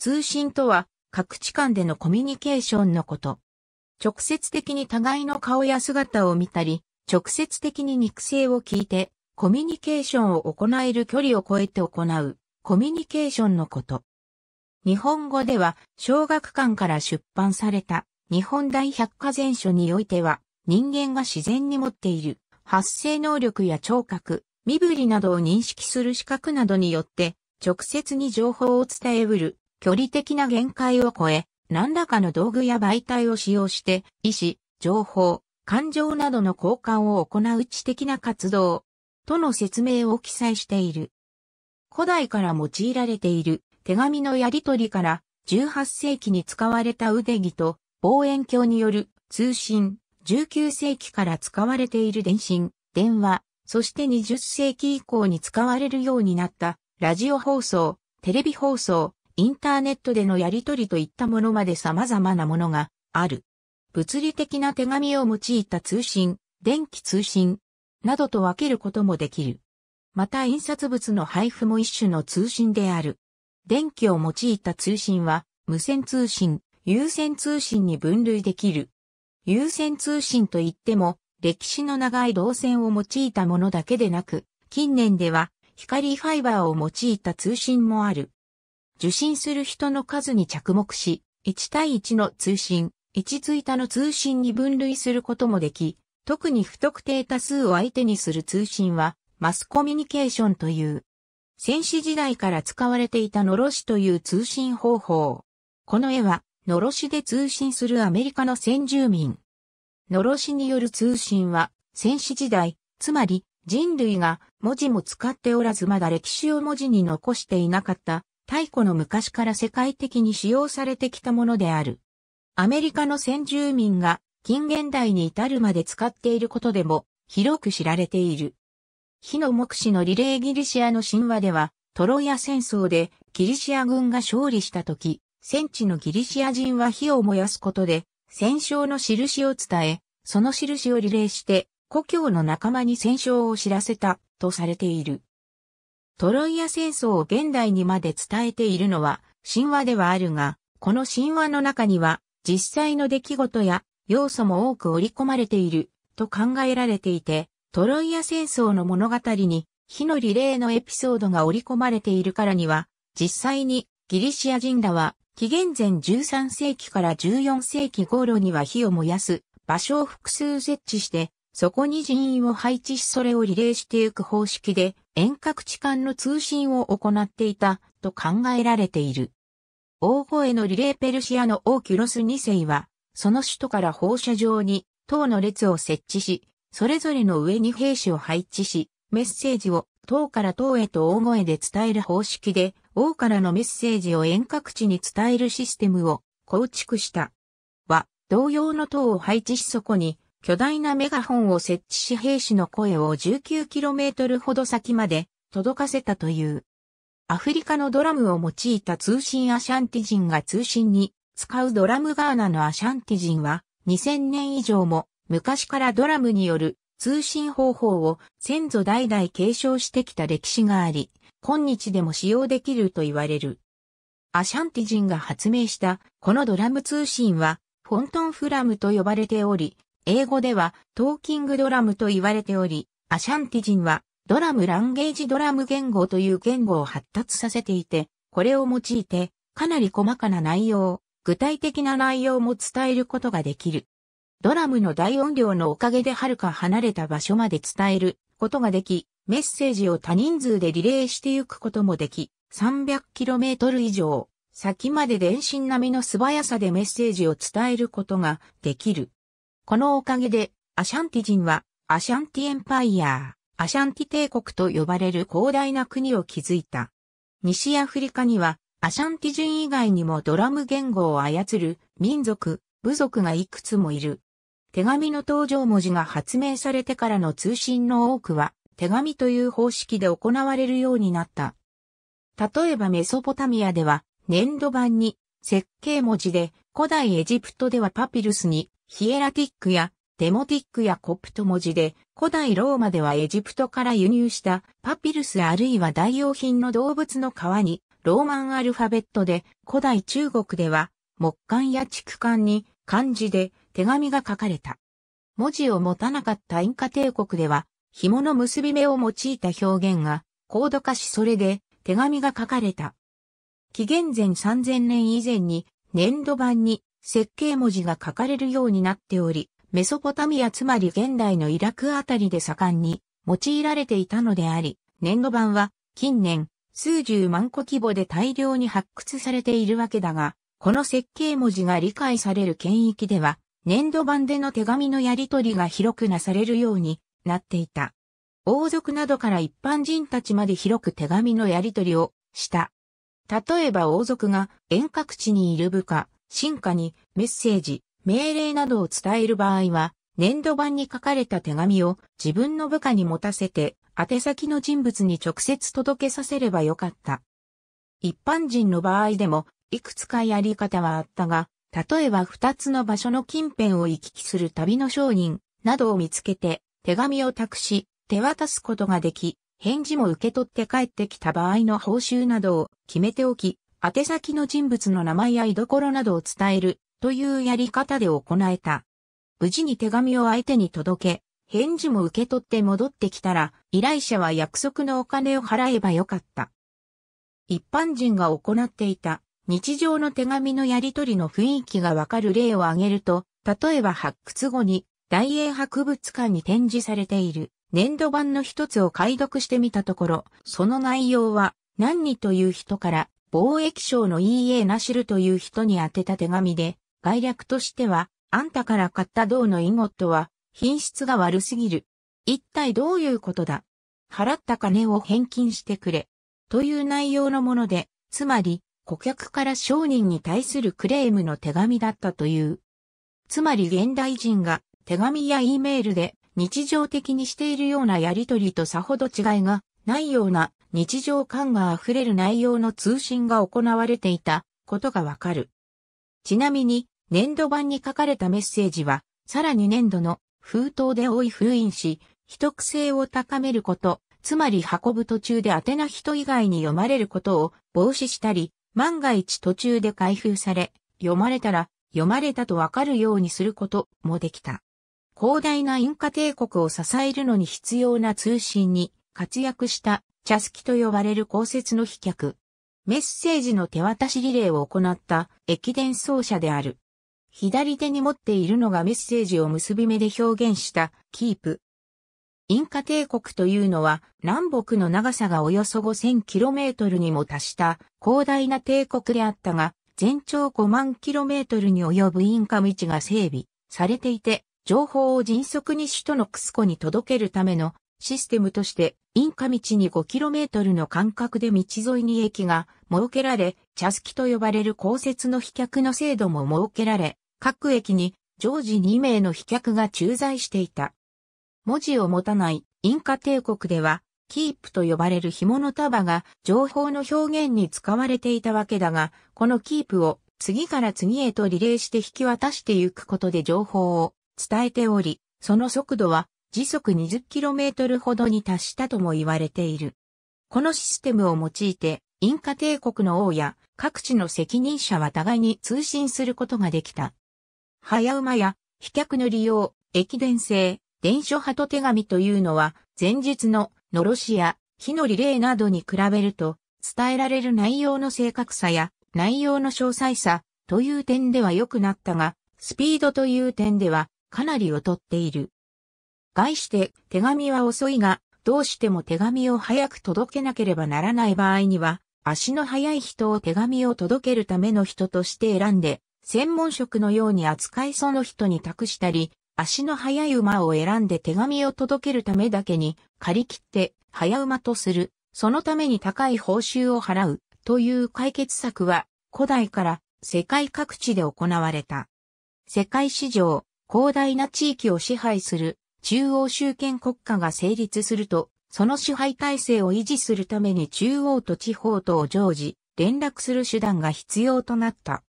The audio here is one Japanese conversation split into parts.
通信とは、各地間でのコミュニケーションのこと。直接的に互いの顔や姿を見たり、直接的に肉声を聞いて、コミュニケーションを行える距離を超えて行う、コミュニケーションのこと。日本語では、小学館から出版された、日本大百科全書においては、人間が自然に持っている、発声能力や聴覚、身振りなどを認識する資格などによって、直接に情報を伝えうる距離的な限界を超え、何らかの道具や媒体を使用して、意思、情報、感情などの交換を行う知的な活動、との説明を記載している。古代から用いられている手紙のやり取りから18世紀に使われた腕着と望遠鏡による通信、19世紀から使われている電信、電話、そして20世紀以降に使われるようになったラジオ放送、テレビ放送、インターネットでのやり取りといったものまで様々なものがある。物理的な手紙を用いた通信、電気通信などと分けることもできる。また印刷物の配布も一種の通信である。電気を用いた通信は無線通信、有線通信に分類できる。有線通信といっても歴史の長い導線を用いたものだけでなく、近年では光ファイバーを用いた通信もある。受信する人の数に着目し、1対1の通信、1追加の通信に分類することもでき、特に不特定多数を相手にする通信は、マスコミュニケーションという。戦士時代から使われていたのろしという通信方法。この絵は、のろしで通信するアメリカの先住民。のろしによる通信は、戦士時代、つまり人類が文字も使っておらずまだ歴史を文字に残していなかった太古の昔から世界的に使用されてきたものである。アメリカの先住民が近現代に至るまで使っていることでも広く知られている。火の目視のリレーギリシアの神話では、トロイア戦争でギリシア軍が勝利した時、戦地のギリシア人は火を燃やすことで、戦勝の印を伝え、その印をリレーして、故郷の仲間に戦勝を知らせた、とされている。トロイア戦争を現代にまで伝えているのは神話ではあるが、この神話の中には実際の出来事や要素も多く織り込まれていると考えられていて、トロイア戦争の物語に火のリレーのエピソードが織り込まれているからには、実際にギリシア人らは紀元前13世紀から14世紀頃には火を燃やす場所を複数設置して、そこに人員を配置しそれをリレーしていく方式で、遠隔地間の通信を行っていたと考えられている。大声のリレーペルシアの王キュロス2世は、その首都から放射状に塔の列を設置し、それぞれの上に兵士を配置し、メッセージを塔から塔へと大声で伝える方式で、王からのメッセージを遠隔地に伝えるシステムを構築した。は、同様の塔を配置しそこに巨大なメガホンを設置し兵士の声を 19km ほど先まで届かせたという。アフリカのドラムを用いた通信アシャンティ人が通信に使うドラムガーナのアシャンティ人は2000年以上も昔からドラムによる通信方法を先祖代々継承してきた歴史があり、今日でも使用できると言われる。アシャンティ人が発明したこのドラム通信はフォントンフラムと呼ばれており、英語ではトーキングドラムと言われており、アシャンティ人はドラムランゲージドラム言語という言語を発達させていて、これを用いてかなり細かな内容、具体的な内容も伝えることができる。ドラムの大音量のおかげで遥か離れた場所まで伝えることができ、メッセージを多人数でリレーしてゆくこともでき、300km 以上、先まで電信並みの素早さでメッセージを伝えることができる。このおかげで、アシャンティ人は、アシャンティエンパイアー、アシャンティ帝国と呼ばれる広大な国を築いた。西アフリカには、アシャンティ人以外にもドラム言語を操る民族、部族がいくつもいる。手紙の登場文字が発明されてからの通信の多くは、手紙という方式で行われるようになった。例えばメソポタミアでは、粘土板に、設計文字で、古代エジプトではパピルスに、ヒエラティックやデモティックやコプト文字で、古代ローマではエジプトから輸入したパピルスあるいは代用品の動物の皮に、ローマンアルファベットで、古代中国では木管や畜管に漢字で手紙が書かれた。文字を持たなかったインカ帝国では、紐の結び目を用いた表現が高度化しそれで手紙が書かれた。紀元前3000年以前に粘土板に設計文字が書かれるようになっており、メソポタミアつまり現代のイラクあたりで盛んに用いられていたのであり、粘土板は近年数十万個規模で大量に発掘されているわけだが、この設計文字が理解される県域では、粘土板での手紙のやり取りが広くなされるようになっていた。王族などから一般人たちまで広く手紙のやり取りをした。例えば王族が遠隔地にいる部下、進化にメッセージ、命令などを伝える場合は、粘土板に書かれた手紙を自分の部下に持たせて、宛先の人物に直接届けさせればよかった。一般人の場合でも、いくつかやり方はあったが、例えば二つの場所の近辺を行き来する旅の商人などを見つけて、手紙を託し、手渡すことができ、返事も受け取って帰ってきた場合の報酬などを決めておき、宛先の人物の名前や居所などを伝えるというやり方で行えた。無事に手紙を相手に届け、返事も受け取って戻ってきたら、依頼者は約束のお金を払えばよかった。一般人が行っていた日常の手紙のやり取りの雰囲気がわかる例を挙げると、例えば発掘後に大英博物館に展示されている粘土版の一つを解読してみたところ、その内容は何にという人から貿易省の E.A. ナシルという人に宛てた手紙で、概略としては、あんたから買った銅のイゴットは、品質が悪すぎる。一体どういうことだ払った金を返金してくれ。という内容のもので、つまり、顧客から商人に対するクレームの手紙だったという。つまり現代人が手紙や E メールで日常的にしているようなやりとりとさほど違いがないような日常感が溢れる内容の通信が行われていたことがわかる。ちなみに、粘土板に書かれたメッセージは、さらに粘土の封筒で覆い封印し、秘匿性を高めること、つまり運ぶ途中で宛名人以外に読まれることを防止したり、万が一途中で開封され、読まれたら、読まれたとわかるようにすることもできた。広大なインカ帝国を支えるのに必要な通信に活躍した茶すきと呼ばれる公設の飛脚。メッセージの手渡しリレーを行った駅伝奏者である。左手に持っているのがメッセージを結び目で表現したキープ。インカ帝国というのは南北の長さがおよそ 5000km にも達した広大な帝国であったが、全長5万 km に及ぶインカ道が整備されていて、情報を迅速に首都のクスコに届けるためのシステムとして、インカ道に 5km の間隔で道沿いに駅が設けられ、茶すきと呼ばれる公設の飛脚の制度も設けられ、各駅に常時2名の飛脚が駐在していた。文字を持たないインカ帝国では、キープと呼ばれる紐の束が情報の表現に使われていたわけだが、このキープを次から次へとリレーして引き渡してゆくことで情報を伝えており、その速度は時速 20km ほどに達したとも言われている。このシステムを用いて、インカ帝国の王や各地の責任者は互いに通信することができた。早馬や飛脚の利用、駅伝制、伝書派と手紙というのは、前日ののろしや火のリレーなどに比べると、伝えられる内容の正確さや内容の詳細さという点では良くなったが、スピードという点ではかなり劣っている。概して手紙は遅いが、どうしても手紙を早く届けなければならない場合には、足の速い人を手紙を届けるための人として選んで、専門職のように扱いその人に託したり、足の速い馬を選んで手紙を届けるためだけに、借り切って早馬とする、そのために高い報酬を払う、という解決策は、古代から世界各地で行われた。世界史上、広大な地域を支配する中央集権国家が成立すると、その支配体制を維持するために中央と地方とを常時、連絡する手段が必要となった。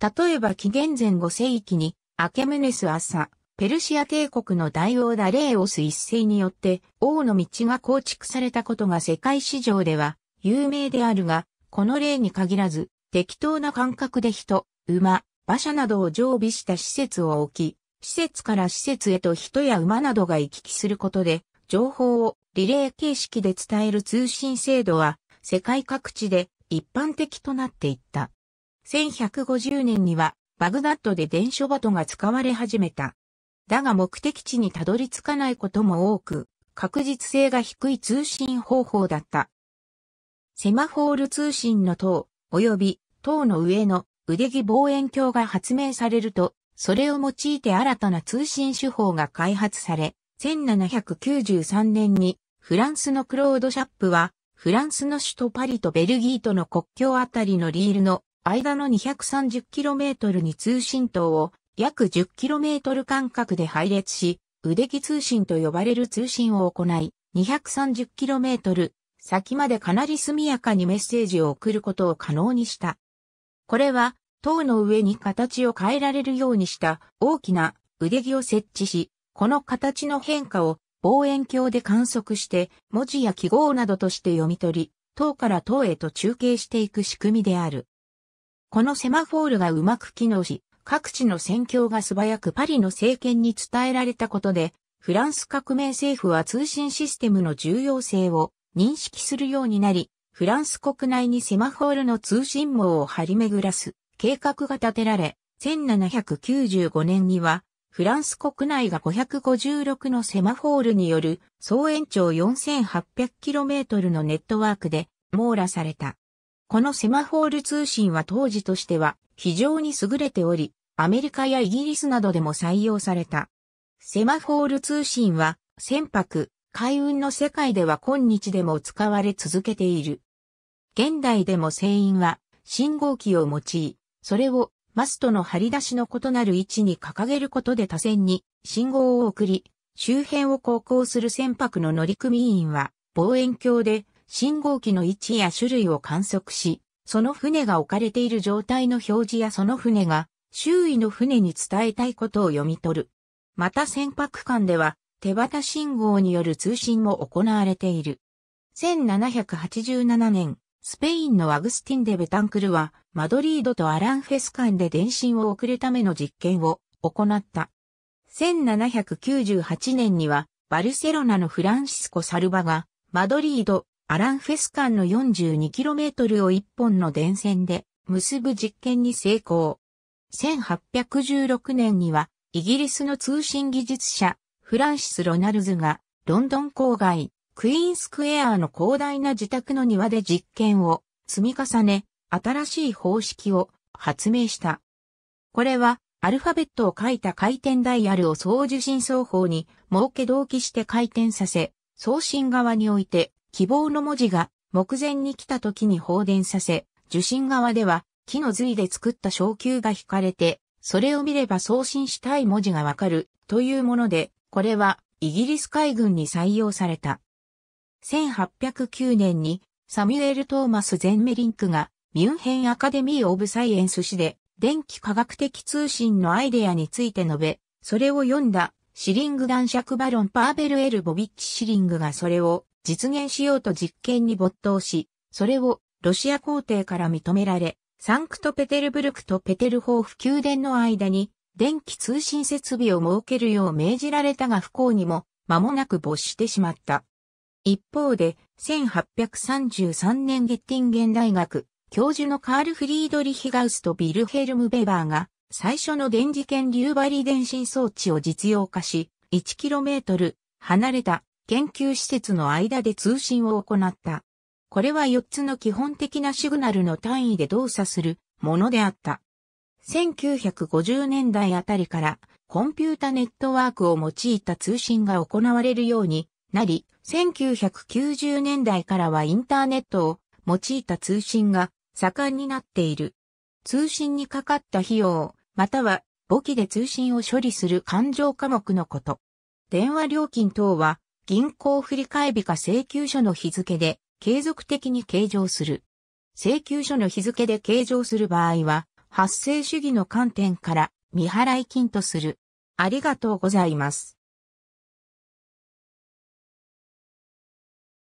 例えば紀元前5世紀に、アケムネス朝、ペルシア帝国の大王ダレーオス一世によって王の道が構築されたことが世界史上では有名であるが、この例に限らず適当な感覚で人、馬、馬車などを常備した施設を置き、施設から施設へと人や馬などが行き来することで、情報をリレー形式で伝える通信制度は、世界各地で一般的となっていった。1150年には、バグダッドで電書バトが使われ始めた。だが目的地にたどり着かないことも多く、確実性が低い通信方法だった。セマフォール通信の塔、及び塔の上の腕木望遠鏡が発明されると、それを用いて新たな通信手法が開発され、1793年にフランスのクロード・シャップは、フランスの首都パリとベルギーとの国境あたりのリールの間の 230km に通信塔を約 10km 間隔で配列し、腕木通信と呼ばれる通信を行い、230km 先までかなり速やかにメッセージを送ることを可能にした。これは塔の上に形を変えられるようにした大きな腕木を設置し、この形の変化を望遠鏡で観測して文字や記号などとして読み取り、塔から塔へと中継していく仕組みである。このセマフォールがうまく機能し、各地の戦況が素早くパリの政権に伝えられたことで、フランス革命政府は通信システムの重要性を認識するようになり、フランス国内にセマフォールの通信網を張り巡らす計画が立てられ、1795年には、フランス国内が556のセマフォールによる総延長 4800km のネットワークで網羅された。このセマフォール通信は当時としては非常に優れており、アメリカやイギリスなどでも採用された。セマフォール通信は船舶、海運の世界では今日でも使われ続けている。現代でも船員は信号機を用い、それをマストの張り出しの異なる位置に掲げることで多線に信号を送り、周辺を航行する船舶の乗組員は望遠鏡で信号機の位置や種類を観測し、その船が置かれている状態の表示やその船が周囲の船に伝えたいことを読み取る。また船舶間では手旗信号による通信も行われている。1787年、スペインのアグスティン・デ・ベタンクルは、マドリードとアランフェス間で電信を送るための実験を行った。1798年には、バルセロナのフランシスコ・サルバが、マドリード、アランフェス間の 42km を1本の電線で結ぶ実験に成功。1816年には、イギリスの通信技術者、フランシス・ロナルズが、ロンドン郊外、クイーンスクエアの広大な自宅の庭で実験を積み重ね、新しい方式を発明した。これは、アルファベットを書いた回転ダイヤルを送受信双方に設け同期して回転させ、送信側において希望の文字が目前に来た時に放電させ、受信側では木の髄で作った昇級が引かれて、それを見れば送信したい文字がわかるというもので、これはイギリス海軍に採用された。1809年にサミュエル・トーマス・ゼンメリンクがミュンヘン・アカデミー・オブ・サイエンス誌で電気科学的通信のアイデアについて述べ、それを読んだシリング男爵バロン・パーベル・エル・ボビッチ・シリングがそれを実現しようと実験に没頭し、それをロシア皇帝から認められ、サンクトペテルブルクとペテルホーフ宮殿の間に電気通信設備を設けるよう命じられたが不幸にも間もなく没してしまった。一方で、1833年ゲッティンゲン大学、教授のカール・フリードリヒガウスとビルヘルム・ベバーが、最初の電磁圏リュバリ電信装置を実用化し、1km 離れた研究施設の間で通信を行った。これは4つの基本的なシグナルの単位で動作するものであった。1950年代あたりからコンピュータネットワークを用いた通信が行われるようになり、1990年代からはインターネットを用いた通信が盛んになっている。通信にかかった費用、または簿記で通信を処理する勘定科目のこと。電話料金等は銀行振替日か請求書の日付で継続的に計上する。請求書の日付で計上する場合は、発生主義の観点から未払い金とする。ありがとうございます。